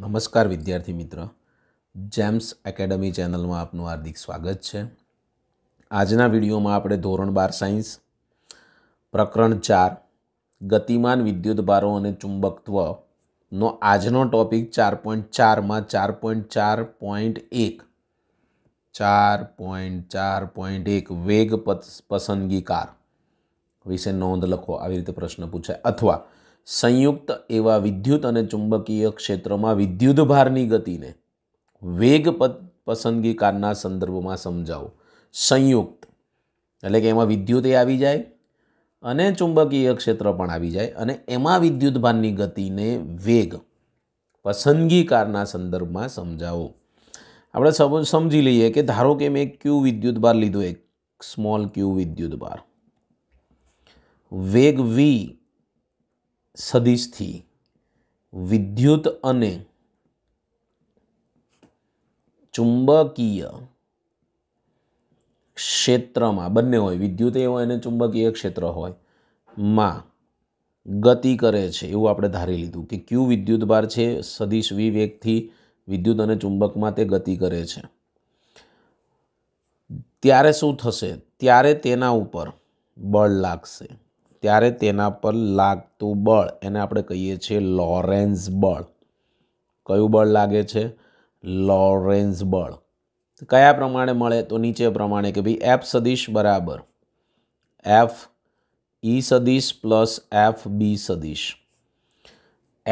નમસ્કાર વિદ્યાર્થી મિત્ર જેમ્સ એકેડમી ચેનલમાં આપનું હાર્દિક સ્વાગત છે આજના વિડીયોમાં આપણે ધોરણ બાર સાયન્સ પ્રકરણ ચાર ગતિમાન વિદ્યુતભારો અને ચુંબકત્વનો આજનો ટોપિક ચાર પોઈન્ટ ચારમાં ચાર પોઈન્ટ ચાર પોઈન્ટ એક ચાર પોઈન્ટ ચાર પોઈન્ટ એક વેગ પસંદગીકાર વિશે નોંધ લખો આવી રીતે પ્રશ્ન પૂછાય અથવા સંયુક્ત એવા વિદ્યુત અને ચુંબકીય ક્ષેત્રમાં વિદ્યુત ભારની ગતિને વેગ પસંદગી કારના સંદર્ભમાં સમજાવો સંયુક્ત એટલે કે એમાં વિદ્યુત એ આવી જાય અને ચુંબકીય ક્ષેત્ર પણ આવી જાય અને એમાં વિદ્યુતભારની ગતિને વેગ પસંદગી કારના સંદર્ભમાં સમજાવો આપણે સમજી લઈએ કે ધારો કે મેં ક્યુ વિદ્યુત ભાર લીધો એક સ્મોલ ક્યુ વિદ્યુત ભાર વેગ વી સદીશથી વિદ્યુત અને ચુંબકીય ક્ષેત્રમાં બંને હોય વિદ્યુત એ હોય અને ચુંબકીય ક્ષેત્ર હોય માં ગતિ કરે છે એવું આપણે ધારી લીધું કે ક્યુ વિદ્યુત વિદ્યુતભાર છે સદીશ વિવેકથી વિદ્યુત અને ચુંબકમાં તે ગતિ કરે છે ત્યારે શું થશે ત્યારે તેના ઉપર બળ લાગશે ત્યારે તેના પર લાગતું બળ એને આપણે કહીએ છીએ લોરેન્સ બળ કયું બળ લાગે છે લોરેન્સ બળ કયા પ્રમાણે મળે તો નીચે પ્રમાણે કે ભાઈ એફ સદીશ બરાબર એફ ઈ e સદીશ પ્લસ એફ બી સદીશ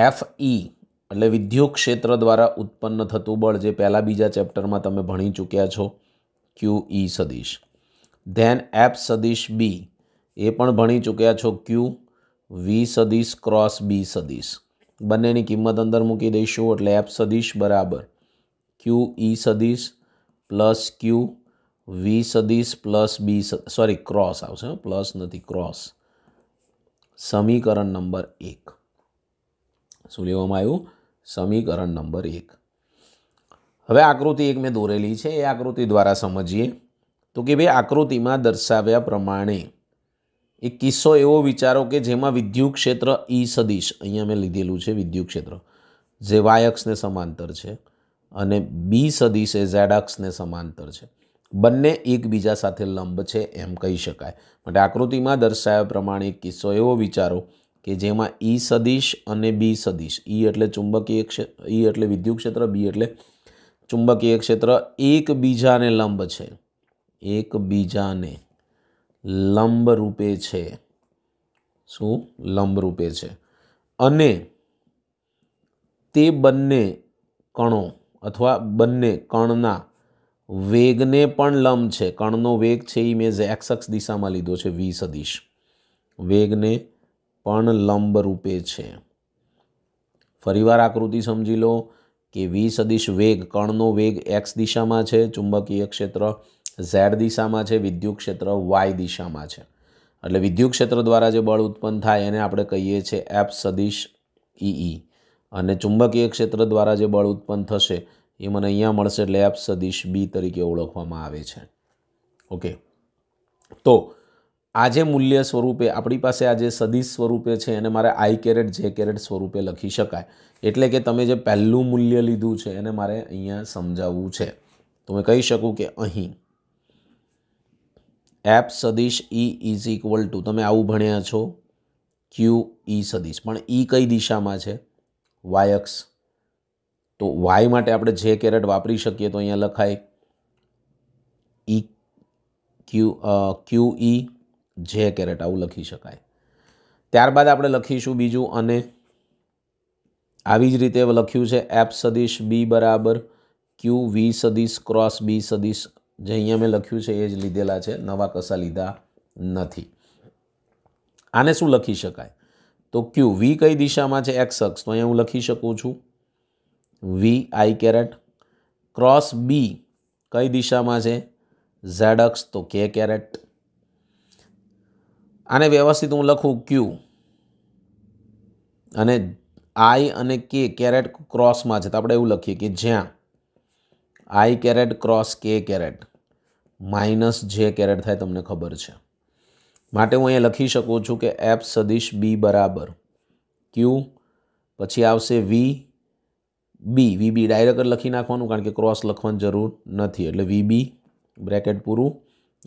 એફ ઈ e એટલે વિદ્યુત ક્ષેત્ર દ્વારા ઉત્પન્ન થતું બળ જે પહેલાં બીજા ચેપ્ટરમાં તમે ભણી ચૂક્યા છો ક્યુ ઈ e સદીશ ધેન એફ સદીશ બી એ પણ ભણી ચૂક્યા છો ક્યુ વી સદીશ ક્રોસ બી સદીશ બંનેની કિંમત અંદર મૂકી દઈશું એટલે એફ સદીશ બરાબર ક્યુ ઈ સદીશ પ્લસ ક્યુ વી સદીશ પ્લસ બી સોરી ક્રોસ આવશે પ્લસ નથી ક્રોસ સમીકરણ નંબર એક શું લેવામાં આવ્યું સમીકરણ નંબર એક હવે આકૃતિ એક મેં દોરેલી છે એ આકૃતિ દ્વારા સમજીએ તો કે ભાઈ આકૃતિમાં દર્શાવ્યા પ્રમાણે એક કિસ્સો એવો વિચારો કે જેમાં વિદ્યુત ક્ષેત્ર ઈ સદીશ અહીંયા મેં લીધેલું છે વિદ્યુત ક્ષેત્ર જે વાયક્સને સમાંતર છે અને બી સદીશ એ ઝેડાક્ષને સમાંતર છે બંને એકબીજા સાથે લંબ છે એમ કહી શકાય માટે આકૃતિમાં દર્શાવ્યા પ્રમાણે એક કિસ્સો એવો વિચારો કે જેમાં ઈ સદીશ અને બી સદીશ ઈ એટલે ચુંબકીય ક્ષેત્ર ઈ એટલે વિદ્યુત ક્ષેત્ર બી એટલે ચુંબકીય ક્ષેત્ર એકબીજાને લંબ છે એકબીજાને લંબરૂપે છે શું લંબરૂપે છે અને તે બંને કણો અથવા બંને કણના વેગને પણ લંબ છે કણનો વેગ છે એ મેં એક્સક્સ દિશામાં લીધો છે વી સદીશ વેગને પણ લંબરૂપે છે ફરીવાર આકૃતિ સમજી લો કે વી સદિશ વેગ કણનો વેગ એક્સ દિશામાં છે ચુંબકીય ક્ષેત્ર ઝેડ દિશામાં છે વિદ્યુત ક્ષેત્ર વાય દિશામાં છે એટલે વિદ્યુત ક્ષેત્ર દ્વારા જે બળ ઉત્પન્ન થાય એને આપણે કહીએ છીએ એફ સદિશ ઈઈ અને ચુંબકીય ક્ષેત્ર દ્વારા જે બળ ઉત્પન્ન થશે એ મને અહીંયા મળશે એટલે એફ સદિશ બી તરીકે ઓળખવામાં આવે છે ઓકે તો આજે મૂલ્ય સ્વરૂપે આપણી પાસે આજે સદીશ સ્વરૂપે છે એને મારે આઈ કેરેટ જે કેરેટ સ્વરૂપે લખી શકાય એટલે કે તમે જે પહેલું મૂલ્ય લીધું છે એને મારે અહીંયા સમજાવવું છે તો મેં કહી શકું કે અહીં એપ સદીશ ઈ ઇઝ ઇક્વલ ટુ તમે આવું ભણ્યા છો ક્યુ ઈ e સદીશ પણ ઈ e કઈ દિશામાં છે વાયક્સ તો વાય માટે આપણે જે કેરેટ વાપરી શકીએ તો અહીંયા લખાય ઈ ક્યુ ક્યુ ઈ જે કેરેટ આવું લખી શકાય ત્યારબાદ આપણે લખીશું બીજું અને આવી જ રીતે લખ્યું છે એફ સદીશ બી બરાબર ક્યુ વી સદીશ ક્રોસ બી સદીશ જે અહીંયા મેં લખ્યું છે એ જ લીધેલા છે નવા કસા લીધા નથી આને શું લખી શકાય તો ક્યુ વી કઈ દિશામાં છે એક્સ અક્ષ તો અહીંયા હું લખી શકું છું વી આઈ કેરેટ ક્રોસ બી કઈ દિશામાં છે ઝેડ અક્ષ તો કે કેરેટ આને વ્યવસ્થિત હું લખું ક્યુ અને આઈ અને કે કેરેટ ક્રોસમાં છે તો આપણે એવું લખીએ કે જ્યાં I caret cross K caret minus J caret થાય તમને ખબર છે માટે હું અહીંયા લખી શકું છું કે એફ સદીશ બી બરાબર ક્યુ પછી આવશે વી બી વી બી ડાયરેક્ટ લખી નાખવાનું કારણ કે ક્રોસ લખવાની જરૂર નથી એટલે વી બી બ્રેકેટ પૂરું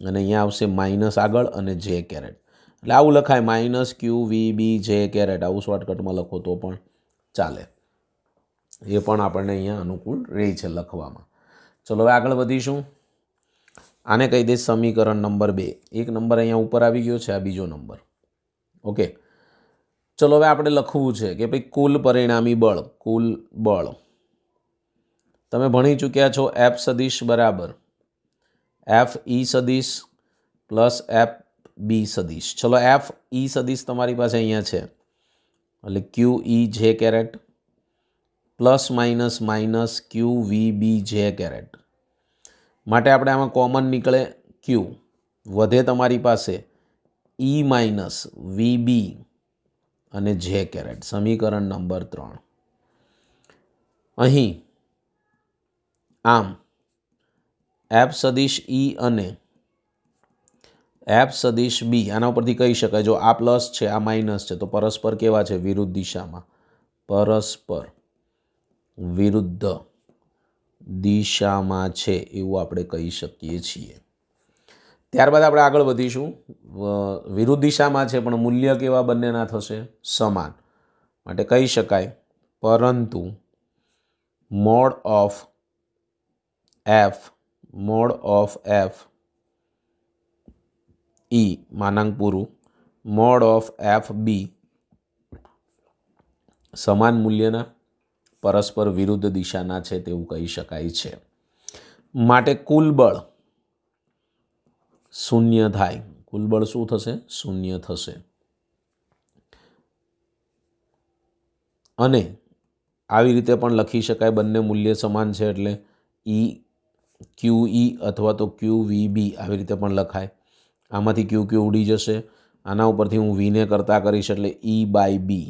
અને અહીંયા આવશે માઇનસ આગળ અને જે કેરેટ એટલે આવું લખાય minus Q V B J caret આવું શોર્ટકટમાં લખો તો પણ ચાલે એ પણ આપણને અહીંયા અનુકૂળ રહે છે લખવામાં ચલો હવે આગળ વધીશું આને કહી દઈશ સમીકરણ નંબર બે એક નંબર અહીંયા ઉપર આવી ગયો છે આ બીજો નંબર ઓકે ચલો હવે આપણે લખવું છે કે ભાઈ કુલ પરિણામી બળ કુલ બળ તમે ભણી ચૂક્યા છો એફ સદીશ બરાબર એફ ઈ e સદીશ પ્લસ એફ બી સદીશ ચલો એફ ઈ e સદીશ તમારી પાસે અહીંયા છે એટલે Q E J caret plus minus minus Q V B J caret માટે આપણે આમાં કોમન નીકળે ક્યુ વધે તમારી પાસે ઈ e માઇનસ વી બી અને જે કેરેટ સમીકરણ નંબર ત્રણ અહીં આમ એફ સદીશ ઈ e અને એફ સદીશ બી આના ઉપરથી કહી શકાય જો આ પ્લસ છે આ માઇનસ છે તો પરસ્પર કેવા છે વિરુદ્ધ દિશામાં પરસ્પર વિરુદ્ધ દિશામાં છે એવું આપણે કહી શકીએ છીએ ત્યારબાદ આપણે આગળ વધીશું વિરુદ્ધ દિશામાં છે પણ મૂલ્ય કેવા બંનેના થશે સમાન માટે કહી શકાય પરંતુ mod of F mod of F E માનાંક પૂરું મોડ ઓફ એફ બી સમાન મૂલ્યના પરસ્પર વિરુદ્ધ દિશાના છે તેવું કહી શકાય છે માટે કુલબળ શૂન્ય થાય કુલબળ શું થશે શૂન્ય થશે અને આવી રીતે પણ લખી શકાય બંને મૂલ્ય સમાન છે એટલે ઈ ક્યુ ઈ અથવા તો ક્યુ વી બી આવી રીતે પણ લખાય આમાંથી ક્યુ ક્યુ ઉડી જશે આના ઉપરથી હું વીને કરતા કરીશ એટલે ઈ બાય બી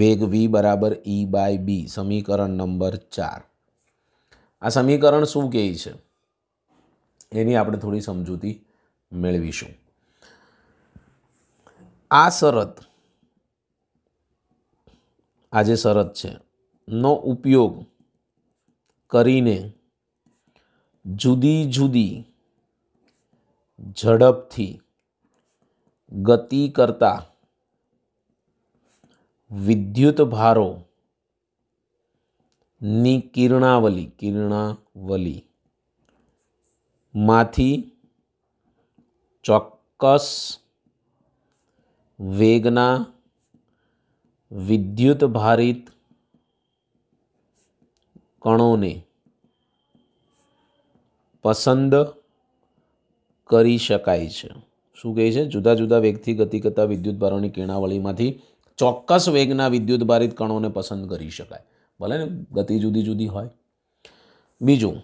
વેગ વી બરાબર ઈ બાય બી સમીકરણ નંબર ચાર આ સમીકરણ શું કહે છે એની આપણે થોડી સમજૂતી મેળવીશું આ શરત આ જે શરત છે નો ઉપયોગ કરીને જુદી જુદી ઝડપથી ગતિ કરતા વિદ્યુત ભારો ની કિરણાવલી કિરણાવલી માંથી ચોક્કસ વેગના વિદ્યુત ભારિત કણોને પસંદ કરી શકાય છે શું કહે છે જુદા જુદા વેગથી ગતિ કરતા ભારોની કિરણાવળીમાંથી ચોક્કસ વેગના વિદ્યુત ભારિત કણોને પસંદ કરી શકાય ભલે ને ગતિ જુદી જુદી હોય બીજું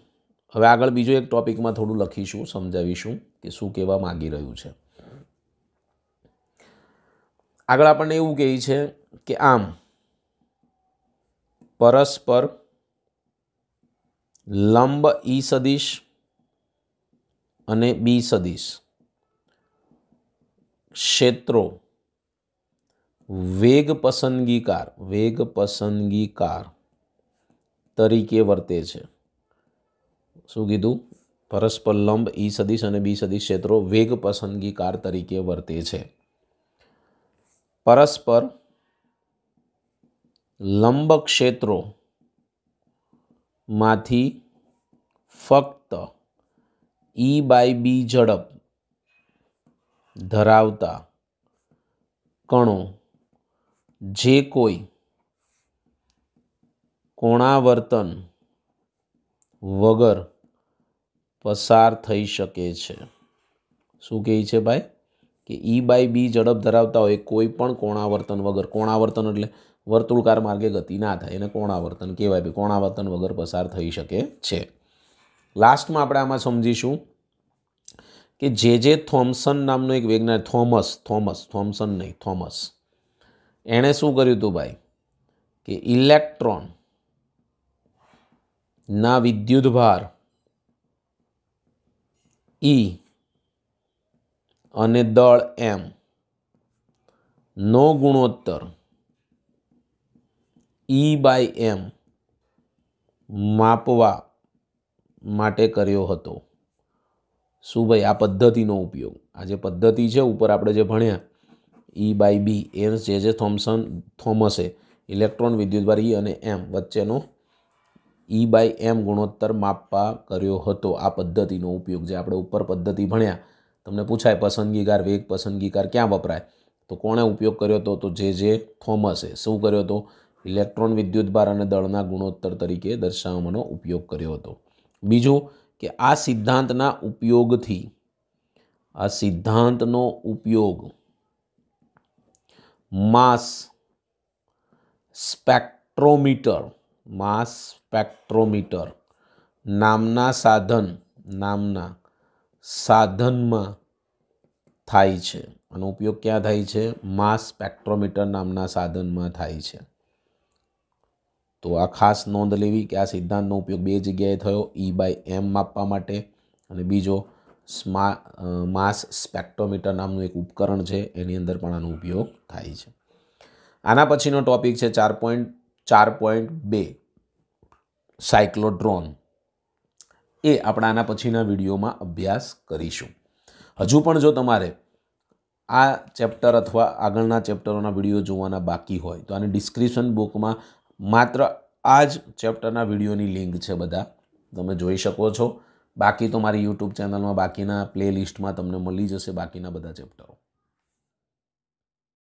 હવે આગળ બીજું એક ટોપિકમાં થોડું લખીશું સમજાવીશું કે શું કહેવા માગી રહ્યું છે આગળ આપણને એવું કહે છે કે આમ પરસ્પર લંબ ઈ સદીશ અને બી સદીશ ક્ષેત્રો વેગ પસંદગીકાર વેગ પસંદગીકાર તરીકે વર્તે છે શું કીધું પરસ્પર લંબ ઈ સદીશ અને બી સદીશ ક્ષેત્રો વેગ પસંદગીકાર તરીકે વર્તે છે પરસ્પર લંબ ક્ષેત્રોમાંથી ફક્ત ઈ બાય બી ઝડપ ધરાવતા કણો જે કોઈ કોણાવર્તન વગર પસાર થઈ શકે છે શું કહે છે ભાઈ કે ઈ બાય બી ઝડપ ધરાવતા હોય કોઈ પણ કોણાવર્તન વગર કોણાવર્તન એટલે વર્તુળકાર માર્ગે ગતિ ના થાય એને કોણાવર્તન કહેવાય ભાઈ કોણાવર્તન વગર પસાર થઈ શકે છે લાસ્ટમાં આપણે આમાં સમજીશું કે જે જે થોમ્સન નામનો એક વૈજ્ઞાનિક થોમસ થોમસ થોમ્સન નહીં થોમસ એણે શું કર્યું હતું ભાઈ કે ઇલેક્ટ્રોન ના વિદ્યુતભાર ઈ e અને દળ એમ નો ગુણોત્તર ઈ e બાય એમ માપવા માટે કર્યો હતો શું ભાઈ આ પદ્ધતિનો ઉપયોગ આ જે પદ્ધતિ છે ઉપર આપણે જે ભણ્યા ઈ બાય બી એન્સ જે જે થોમસન થોમસે ઇલેક્ટ્રોન વિદ્યુતભાર ઈ અને એમ વચ્ચેનો ઈ બાય એમ ગુણોત્તર માપવા કર્યો હતો આ પદ્ધતિનો ઉપયોગ જે આપણે ઉપર પદ્ધતિ ભણ્યા તમને પૂછાય પસંદગીકાર વેગ પસંદગીકાર ક્યાં વપરાય તો કોણે ઉપયોગ કર્યો હતો તો જે જે થોમસે શું કર્યો હતો ઇલેક્ટ્રોન વિદ્યુતભાર અને દળના ગુણોત્તર તરીકે દર્શાવવાનો ઉપયોગ કર્યો હતો બીજો કે આ સિદ્ધાંતના ઉપયોગથી આ સિદ્ધાંતનો ઉપયોગ માસ સ્પેક્ટ્રોમીટર માસ સ્પેક્ટ્રોમીટર નામના સાધન નામના સાધનમાં થાય છે આનો ઉપયોગ ક્યાં થાય છે માસ સ્પેક્ટ્રોમીટર નામના સાધનમાં થાય છે તો આ ખાસ નોંધ લેવી કે આ સિદ્ધાંતનો ઉપયોગ બે જગ્યાએ થયો ઈ બાય એમ માપવા માટે અને બીજો સ્મા માસ સ્પેક્ટ્રોમીટર નામનું એક ઉપકરણ છે એની અંદર પણ આનો ઉપયોગ થાય છે આના પછીનો ટોપિક છે ચાર પોઈન્ટ ચાર પોઈન્ટ બે સાયક્લોડ્રોન એ આપણે આના પછીના વિડીયોમાં અભ્યાસ કરીશું હજુ પણ જો તમારે આ ચેપ્ટર અથવા આગળના ચેપ્ટરોના વિડીયો જોવાના બાકી હોય તો આને ડિસ્ક્રિપ્શન બુકમાં માત્ર આ જ ચેપ્ટરના વિડીયોની લિંક છે બધા તમે જોઈ શકો છો બાકી તો મારી યુટ્યુબ ચેનલમાં બાકીના પ્લેલિસ્ટમાં તમને મળી જશે બાકીના બધા ચેપ્ટરો